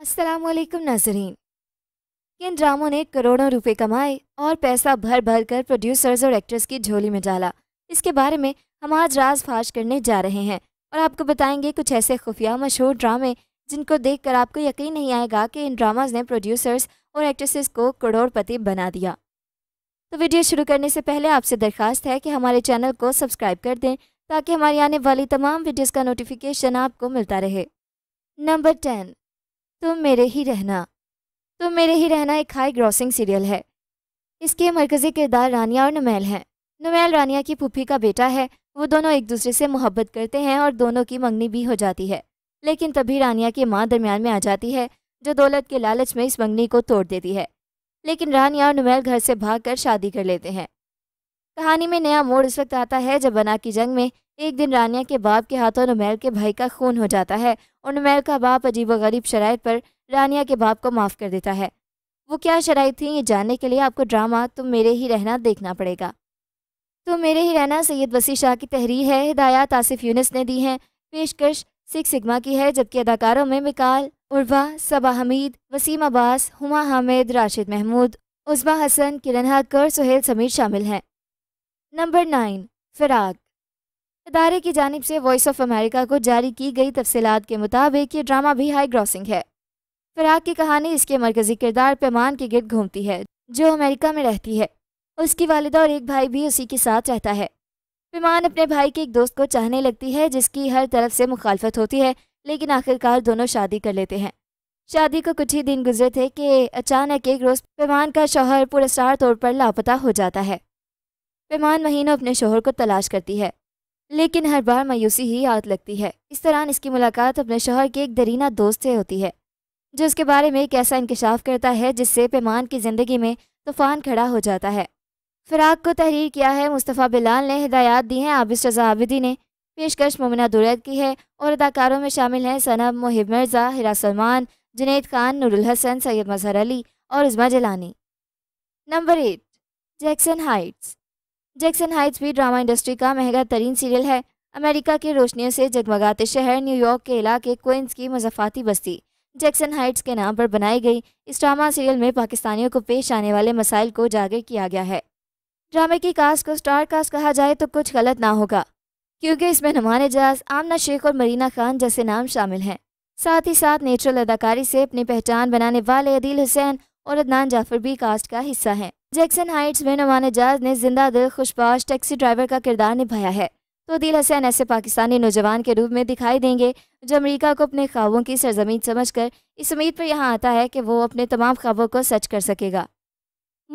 असलकम नाजरीन इन ड्रामों ने करोड़ों रुपए कमाए और पैसा भर भर कर प्रोड्यूसर्स और एक्टर्स की झोली में डाला इसके बारे में हम आज राज फाश करने जा रहे हैं और आपको बताएंगे कुछ ऐसे खुफिया मशहूर ड्रामे जिनको देखकर आपको यकीन नहीं आएगा कि इन ड्रामाज ने प्रोड्यूसर्स और एक्ट्रेसेस को करोड़पति बना दिया तो वीडियो शुरू करने से पहले आपसे दरख्वास्त है कि हमारे चैनल को सब्सक्राइब कर दें ताकि हमारी आने वाली तमाम वीडियोज़ का नोटिफिकेशन आपको मिलता रहे नंबर टेन तुम मेरे ही रहना तुम मेरे ही रहना एक हाई ग्रॉसिंग सीरियल है इसके मरकज़ी किरदार रानिया और नुमैल हैं नुमैल रानिया की पुप्पी का बेटा है वो दोनों एक दूसरे से मोहब्बत करते हैं और दोनों की मंगनी भी हो जाती है लेकिन तभी रानिया की माँ दरमियान में आ जाती है जो दौलत के लालच में इस मंगनी को तोड़ देती है लेकिन रानिया और नुमैल घर से भाग कर शादी कर लेते हैं कहानी में नया मोड़ उस वक्त आता है जब बना की जंग में एक दिन रानिया के बाप के हाथों नुमैल के भाई का खून हो जाता है और नुमैल का बाप अजीब गरीब शराइ पर रानिया के बाप को माफ़ कर देता है वो क्या शराइ थी ये जानने के लिए आपको ड्रामा तुम मेरे ही रहना देखना पड़ेगा तो मेरे ही रहना सैयद वसी शाह की तहरीर है हिदायत आसिफ यूनिस ने दी हैं पेशकश सिख सिगमा की है जबकि अदाकारों में मिकाल उर्वा सबा हमीद वसीम अब्बास हुमा हामिद राशिद महमूद उस्मा हसन किरण हक और सुहेल समीर शामिल हैं नंबर नाइन फिराक अदारे की जानब से वॉइस ऑफ अमेरिका को जारी की गई तफसीत के मुताबिक ये ड्रामा भी हाई ग्रॉसिंग है फिराक की कहानी इसके मरकजी किरदार पैमान के गिरद घूमती है जो अमेरिका में रहती है उसकी वालदा और एक भाई भी उसी के साथ रहता है पैमान अपने भाई के एक दोस्त को चाहने लगती है जिसकी हर तरफ से मुखालफत होती है लेकिन आखिरकार दोनों शादी कर लेते हैं शादी को कुछ ही दिन गुजरे थे कि अचानक एक रोज़ पैमान का शोहर पुरस्कार तौर पर लापता हो जाता है पैमान महीनों अपने शोहर को तलाश करती है लेकिन हर बार मायूसी ही हाथ लगती है इस दौरान इसकी मुलाकात अपने शहर के एक दरीना दोस्त से होती है जो इसके बारे में एक ऐसा इंकशाफ करता है जिससे पैमान की ज़िंदगी में तूफान खड़ा हो जाता है फिराक को तहरीर किया है मुस्तफ़ा बिलाल ने हिदायत दी हैं आबिश रजा आबिदी ने पेशकश मुमिना दुरैद की है और अदाकारों में शामिल हैं सनब मुहिब मिर्ज़ा हिरा सलमान जुनेद खान नूरुल हसन सैयद मजहर अली और Uzma Jalani number eight Jackson Heights Jackson Heights भी ड्रामा इंडस्ट्री का महंगा तरीन सीरियल है अमेरिका की रोशनियों से जगमगाते शहर न्यूयॉर्क के इलाके क्वेंस की मजफाती बस्ती जैक्सन हाइट्स के नाम पर बनाई गई इस ड्रामा सीरियल में पाकिस्तानियों को पेश आने वाले मसाइल को उजागर किया गया है ड्रामे की कास्ट को स्टार कास्ट कहा जाए तो कुछ गलत ना होगा क्योंकि इसमें नुमान एजाज आमना शेख और मरीना खान जैसे नाम शामिल हैं साथ ही साथ नेचुरल अदाकारी से अपनी पहचान बनाने वाले अदील हुसैन और अदनान जाफर भी कास्ट का हिस्सा हैं जैक्सन हाइट्स में नमान एजाज ने जिंदा दिल खुशबाश टैक्सी ड्राइवर का किरदार निभाया है तो दिल हसैन ऐसे पाकिस्तानी नौजवान के रूप में दिखाई देंगे जो अमरीका को अपने ख्वाबों की सरजमीन कर इस उम्मीद पर यहाँ आता है कि वो अपने तमाम ख्वाबों को सच कर सकेगा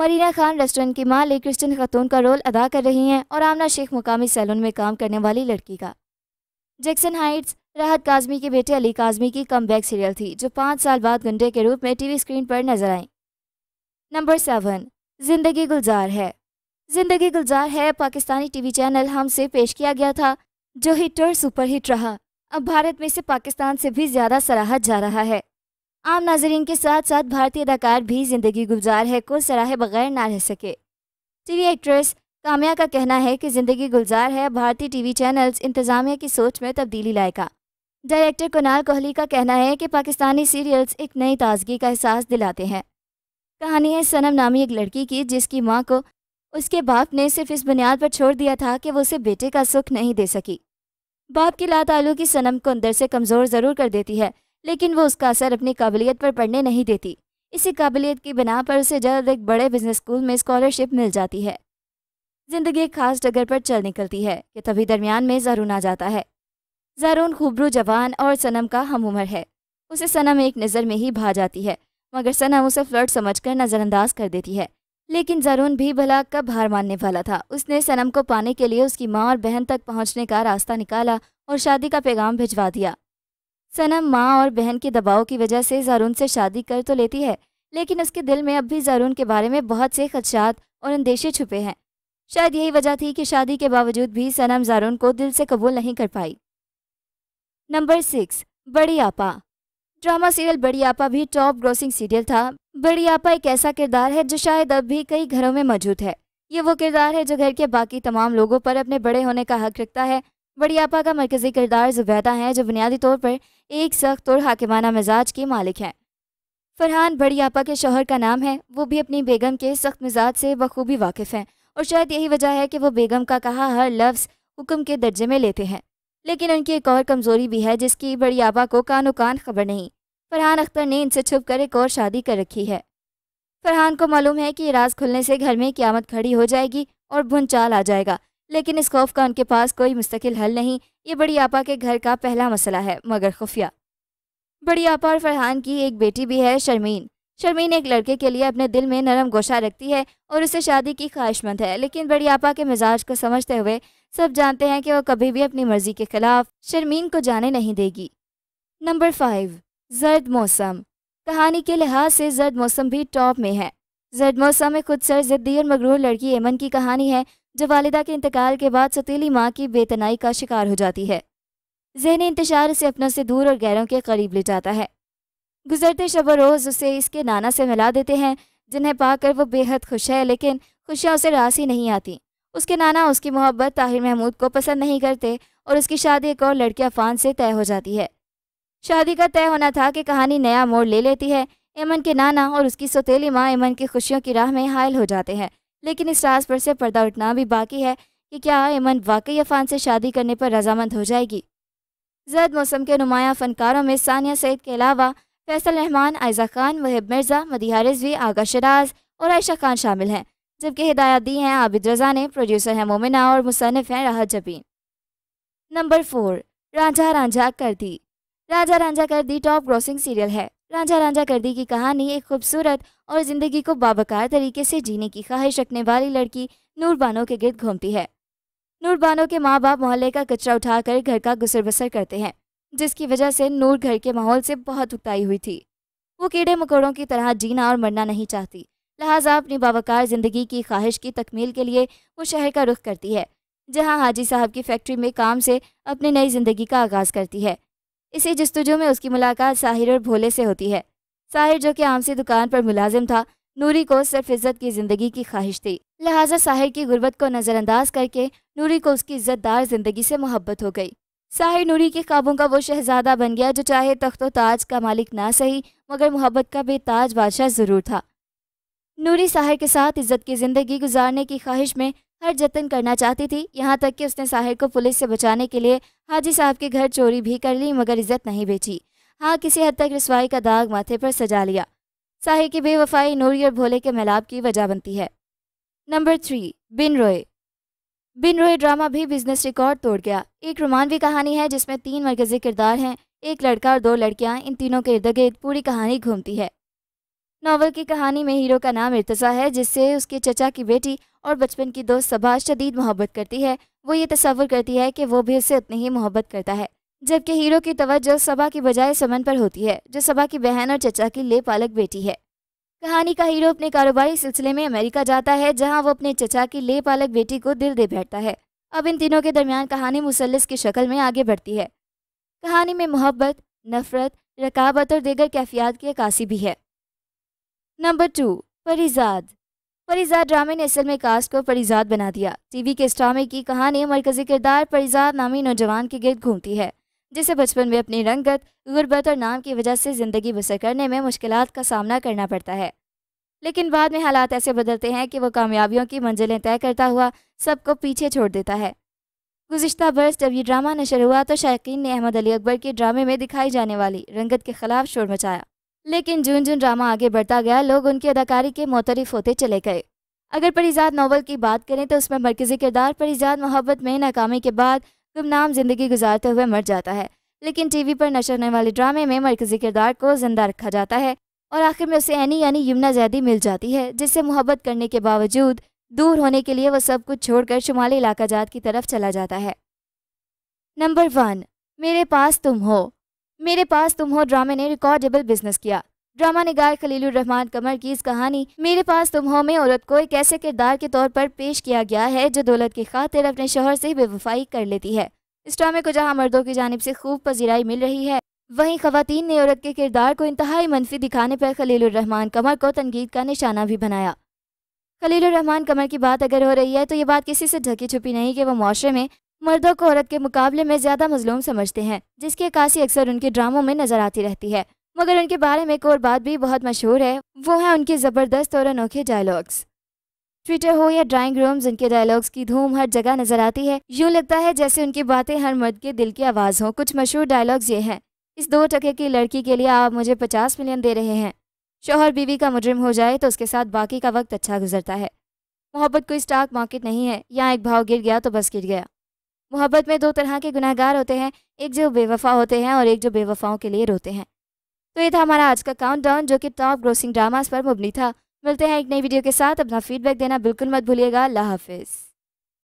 मरीना खान रेस्टोरेंट की मालिक क्रिस्टन खतून का रोल अदा कर रही हैं और आमना शेख मुकामी सैलून में काम करने वाली लड़की का जैक्सन हाइट्स राहत काजमी के बेटे अली काजमी की कम सीरियल थी जो पाँच साल बाद गुंडे के रूप में टीवी स्क्रीन पर नजर आई नंबर सेवन ज़िंदगी गुलजार है ज़िंदगी गुलजार है पाकिस्तानी टीवी चैनल हम से पेश किया गया था जो हिट और सुपर हिट रहा अब भारत में से पाकिस्तान से भी ज़्यादा सराहा जा रहा है आम नाजरीन के साथ साथ भारतीय अदाकार भी ज़िंदगी गुलजार है को सराहे बगैर ना रह सके टीवी एक्ट्रेस कामिया का कहना है कि ज़िंदगी गुलजार है भारतीय टीवी चैनल्स इंतज़ामिया की सोच में तब्दीली लाएगा डायरेक्टर कुणाल कोहली का कहना है कि पाकिस्तानी सीरियल्स एक नई ताजगी का एहसास दिलाते हैं कहानी है सनम नामी एक लड़की की जिसकी माँ को उसके बाप ने सिर्फ इस बुनियाद पर छोड़ दिया था कि वो उसे बेटे का सुख नहीं दे सकी बाप की लात आलू की सनम को अंदर से कमज़ोर ज़रूर कर देती है लेकिन वो उसका असर अपनी काबिलियत पर पढ़ने नहीं देती इसी काबिलियत की बिना पर उसे जल्द एक बड़े बिजनेस स्कूल में स्कॉलरशिप मिल जाती है ज़िंदगी एक खास डगर पर चल निकलती है कि तभी दरमियान में जारून आ जाता है जारून खूबरू जवान और सनम का हम उम्र है उसे सनम एक नज़र में ही भा जाती है मगर सनम उसे फ्लर्ट समझकर नज़रअंदाज कर देती है लेकिन जरून भी भला कब हार मानने वाला था उसने सनम को पाने के लिए उसकी माँ और बहन तक पहुँचने का रास्ता निकाला और शादी का पैगाम भिजवा दिया सनम माँ और बहन के दबाव की वजह से जारून से शादी कर तो लेती है लेकिन उसके दिल में अब भी जारून के बारे में बहुत से खदशात और अंदेशे छुपे हैं शायद यही वजह थी कि शादी के बावजूद भी सनम जारून को दिल से कबूल नहीं कर पाई नंबर सिक्स बड़ी आपा ड्रामा सीरियल बड़ी आपा भी टॉप ग्रोसिंग सीरियल था बड़ियापा एक ऐसा किरदार है जो शायद अब भी कई घरों में मौजूद है ये वो किरदार है जो घर के बाकी तमाम लोगों पर अपने बड़े होने का हक रखता है बड़ियापा का मरकजी किरदार जुबैदा है जो बुनियादी तौर पर एक सख्त और हाकिमाना मिजाज के मालिक है फरहान बड़ियापा के शोहर का नाम है वो भी अपनी बेगम के सख्त मिजाज से बखूबी वाकिफ़ हैं और शायद यही वजह है कि वो बेगम का कहा हर लफ्ज़ हुक्म के दर्जे में लेते हैं लेकिन उनकी एक और कमज़ोरी भी है जिसकी बड़ी आबा को कानो कान खबर नहीं फरहान अख्तर ने इनसे छुप कर एक और शादी कर रखी है फरहान को मालूम है कि राज खुलने से घर में क्यामत खड़ी हो जाएगी और भुनचाल आ जाएगा लेकिन इस खौफ का उनके पास कोई मुस्तकिल हल नहीं ये बड़ी आपा के घर का पहला मसला है मगर खुफिया बड़ी आपा और फरहान की एक बेटी भी है शर्मीन शर्मीन एक लड़के के लिए अपने दिल में नरम गोशा रखती है और उसे शादी की ख्वाहिशमंद है लेकिन बड़ी आपा के मिजाज को समझते हुए सब जानते हैं कि वो कभी भी अपनी मर्जी के खिलाफ शर्मीन को जाने नहीं देगी नंबर फाइव जर्द मौसम कहानी के लिहाज से जर्द मौसम भी टॉप में है जर्द मौसम में खुद सर ज़िद्दी और मगरूर लड़की एमन की कहानी है जो वालिदा के इंतकाल के बाद सतीली माँ की बेतनाई का शिकार हो जाती है जहनी इंतजार इसे अपनों से दूर और गैरों के करीब ले जाता है गुजरते शब रोज़ उसे इसके नाना से मिला देते हैं जिन्हें पाकर वो बेहद खुश है लेकिन खुशियाँ उसे रास ही नहीं आती उसके नाना उसकी मोहब्बत ताहिर महमूद को पसंद नहीं करते और उसकी शादी एक और लड़की अफान से तय हो जाती है शादी का तय होना था कि कहानी नया मोड़ ले लेती है एमन के नाना और उसकी सोतीली माँ एमन की खुशियों की राह में हायल हो जाते हैं लेकिन इस रास पर से पर्दा उठना भी बाकी है कि क्या एमन वाकई अफान से शादी करने पर रजामंद हो जाएगी जद मौसम के नुमाया फनकारों में सानिया सैद के अलावा फैसल रहमान आयजा खान वहीब मिर्ज़ा मदिहा रिजवी आगा शराज और आयशा खान शामिल हैं जबकि हिदायत दी हैं आबिद रज़ा ने प्रोड्यूसर हैं मोमिना और मुसनफ़ हैं राहत जबीन नंबर फोर रांझा रांझा कर दी रांझा रांझा कर दी टॉप ग्रॉसिंग सीरियल है रांझा रांझा कर दी की कहानी एक खूबसूरत और ज़िंदगी को बाबकार तरीके से जीने की ख्वाहिश रखने वाली लड़की नूरबानों के गिरद घूमती है नूरबानों के माँ बाप मोहल्ले का कचरा उठाकर घर का गुसर बसर करते हैं जिसकी वजह से नूर घर के माहौल से बहुत उकताई हुई थी वो कीड़े मकोड़ों की तरह जीना और मरना नहीं चाहती लिहाजा अपनी बाबाकार ज़िंदगी की ख्वाहिश की तकमील के लिए वो शहर का रुख करती है जहाँ हाजी साहब की फैक्ट्री में काम से अपनी नई ज़िंदगी का आगाज़ करती है इसी जस्तुजु में उसकी मुलाकात साहिर और भोले से होती है साहिर जो कि आम सी दुकान पर मुलाजिम था नूरी को सिर्फ इज़्ज़त की ज़िंदगी की ख्वाहिश थी लिहाजा साहिर की गुर्बत को नज़रअंदाज करके नूरी को उसकी इज़्ज़तदार ज़िंदगी से मोहब्बत हो गई साहिर नूरी के ख्वाबों का वो शहजादा बन गया जो चाहे तख्तो ताज का मालिक ना सही मगर मोहब्बत का बेताज बादशाह ज़रूर था नूरी साहिर के साथ इज़्ज़त की ज़िंदगी गुजारने की ख्वाहिश में हर जतन करना चाहती थी यहाँ तक कि उसने साहिर को पुलिस से बचाने के लिए हाजी साहब के घर चोरी भी कर ली मगर इज़्ज़त नहीं बेची हाँ किसी हद तक रसवाई का दाग माथे पर सजा लिया साहिर की बेवफाई नूरी और भोले के मिलाप की वजह बनती है नंबर थ्री बिन रोए बिन रोए ड्रामा भी बिजनेस रिकॉर्ड तोड़ गया एक रोमानवी कहानी है जिसमें तीन मरकजी किरदार हैं एक लड़का और दो लड़कियां इन तीनों के इर्द गिर्द पूरी कहानी घूमती है नावल की कहानी में हीरो का नाम इर्तज़ा है जिससे उसके चचा की बेटी और बचपन की दोस्त सभा शदीद मोहब्बत करती है वो ये तस्वर करती है कि वो भी उससे उतनी ही मोहब्बत करता है जबकि हीरो की तवज्जो सभा की बजाय समन पर होती है जो सभा की बहन और चचा की लेपालक बेटी है कहानी का हीरो अपने कारोबारी सिलसिले में अमेरिका जाता है जहाँ वो अपने चचा की ले पालक बेटी को दिल दे बैठता है अब इन तीनों के दरमियान कहानी मुसलस की शक्ल में आगे बढ़ती है कहानी में मोहब्बत नफरत रकाबत और देगर कैफियात की अक्सी भी है नंबर टू परिजाद परिजाद ड्रामे ने असल में कास्ट को परिजाद बना दिया टीवी के इस ड्रामे की कहानी मरकजी किरदार परिजाद नामी नौजवान के गिरद घूमती है जिसे बचपन में अपनी रंगत गुर्बत और नाम की वजह से ज़िंदगी बसर करने में मुश्किल का सामना करना पड़ता है लेकिन बाद में हालात ऐसे बदलते हैं कि वो कामयाबियों की मंजिलें तय करता हुआ सबको पीछे छोड़ देता है गुजशत बरस जब यह ड्रामा नशर हुआ तो शायकीन ने अहमद अली अकबर के ड्रामे में दिखाई जाने वाली रंगत के खिलाफ शोर मचाया लेकिन जून जून ड्रामा आगे बढ़ता गया लोग उनकी अदाकारी के मोतरफ होते चले गए अगर परिजात नावल की बात करें तो उसमें मरकज़ी किरदार परिजात मोहब्बत में नाकामी के बाद गुमनाम ज़िंदगी गुजारते हुए मर जाता है लेकिन टीवी पर नशर होने वाले ड्रामे में मरकज़ी किरदार को जिंदा रखा जाता है और आखिर में उसे एनी यानी यमुना जैदी मिल जाती है जिससे मोहब्बत करने के बावजूद दूर होने के लिए वह सब कुछ छोड़कर शुमाली इलाका जात की तरफ चला जाता है नंबर वन मेरे पास तुम हो मेरे पास तुम हो ड्रामे ने रिकॉर्डेबल बिजनेस किया ड्रामा निगार रहमान कमर की इस कहानी मेरे पास तुम हो में औरत को एक ऐसे किरदार के तौर पर पेश किया गया है जो दौलत की खातिर अपने शोहर से बेवफाई कर लेती है इस ड्रामे को जहां मर्दों की जानब से खूब पजीराई मिल रही है वहीं खातन ने औरत के किरदार को इंतहाई मनफी दिखाने पर खलीलरहमान कमर को तनकीद का निशाना भी बनाया खलीलरहमान कमर की बात अगर हो रही है तो ये बात किसी से ढकी छुपी नहीं कि वह माशरे में मर्दों को औरत के मुकाबले में ज़्यादा मजलूम समझते हैं जिसकी अक्सी अक्सर उनके ड्रामों में नज़र आती रहती है मगर उनके बारे में एक और बात भी बहुत मशहूर है वो है उनके ज़बरदस्त और अनोखे डायलॉग्स ट्विटर हो या ड्राइंग रूम्स उनके डायलॉग्स की धूम हर जगह नज़र आती है यूँ लगता है जैसे उनकी बातें हर मर्द के दिल की आवाज़ हो कुछ मशहूर डायलॉग्स ये हैं इस दो टके की लड़की के लिए आप मुझे पचास मिलियन दे रहे हैं शोहर बीवी का मुजरिम हो जाए तो उसके साथ बाकी का वक्त अच्छा गुजरता है मोहब्बत कोई स्टॉक मार्केट नहीं है यहाँ एक भाव गिर गया तो बस गिर गया मोहब्बत में दो तरह के गुनाहगार होते हैं एक जो बेवफा होते हैं और एक जो बेवफाओं के लिए रोते हैं तो ये था हमारा आज का काउंटडाउन जो कि टॉप ग्रोसिंग ड्रामास पर मुबनी था मिलते हैं एक नई वीडियो के साथ अपना फीडबैक देना बिल्कुल मत भूलिएगा अल्लाह हाफिज़